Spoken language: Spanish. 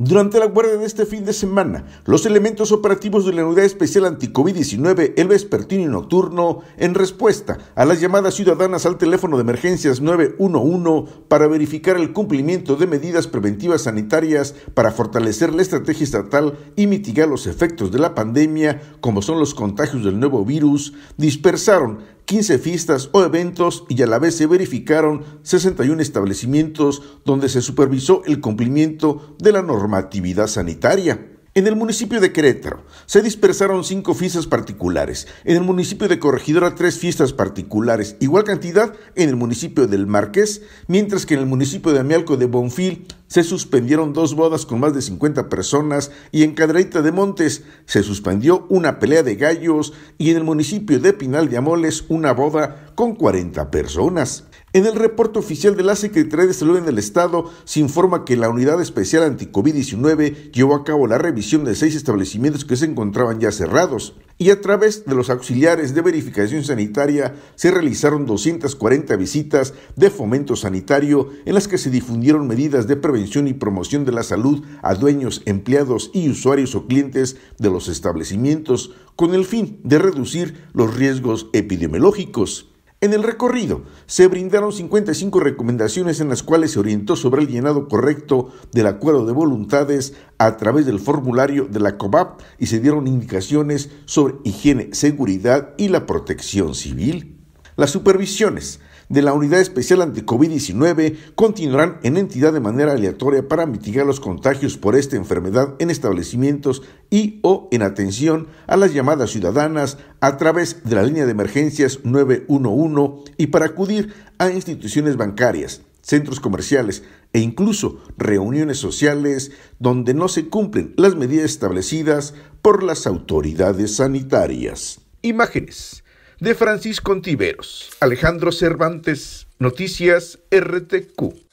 Durante la guardia de este fin de semana, los elementos operativos de la Unidad Especial Anticovid-19, el vespertino y nocturno, en respuesta a las llamadas ciudadanas al teléfono de emergencias 911 para verificar el cumplimiento de medidas preventivas sanitarias para fortalecer la estrategia estatal y mitigar los efectos de la pandemia, como son los contagios del nuevo virus, dispersaron 15 fiestas o eventos y a la vez se verificaron 61 establecimientos donde se supervisó el cumplimiento de la normatividad sanitaria. En el municipio de Querétaro se dispersaron cinco fiestas particulares, en el municipio de Corregidora tres fiestas particulares, igual cantidad en el municipio del Marqués, mientras que en el municipio de Amialco de Bonfil se suspendieron dos bodas con más de 50 personas y en Cadreita de Montes se suspendió una pelea de gallos y en el municipio de Pinal de Amoles una boda con 40 personas. En el reporte oficial de la Secretaría de Salud en el Estado se informa que la Unidad Especial Anticovid-19 llevó a cabo la revisión de seis establecimientos que se encontraban ya cerrados y a través de los auxiliares de verificación sanitaria se realizaron 240 visitas de fomento sanitario en las que se difundieron medidas de prevención y promoción de la salud a dueños, empleados y usuarios o clientes de los establecimientos con el fin de reducir los riesgos epidemiológicos. En el recorrido se brindaron 55 recomendaciones en las cuales se orientó sobre el llenado correcto del acuerdo de voluntades a través del formulario de la COBAP y se dieron indicaciones sobre higiene, seguridad y la protección civil. Las supervisiones de la Unidad Especial covid 19 continuarán en entidad de manera aleatoria para mitigar los contagios por esta enfermedad en establecimientos y o en atención a las llamadas ciudadanas a través de la línea de emergencias 911 y para acudir a instituciones bancarias centros comerciales e incluso reuniones sociales donde no se cumplen las medidas establecidas por las autoridades sanitarias. Imágenes de Francisco Contiveros. Alejandro Cervantes, Noticias RTQ.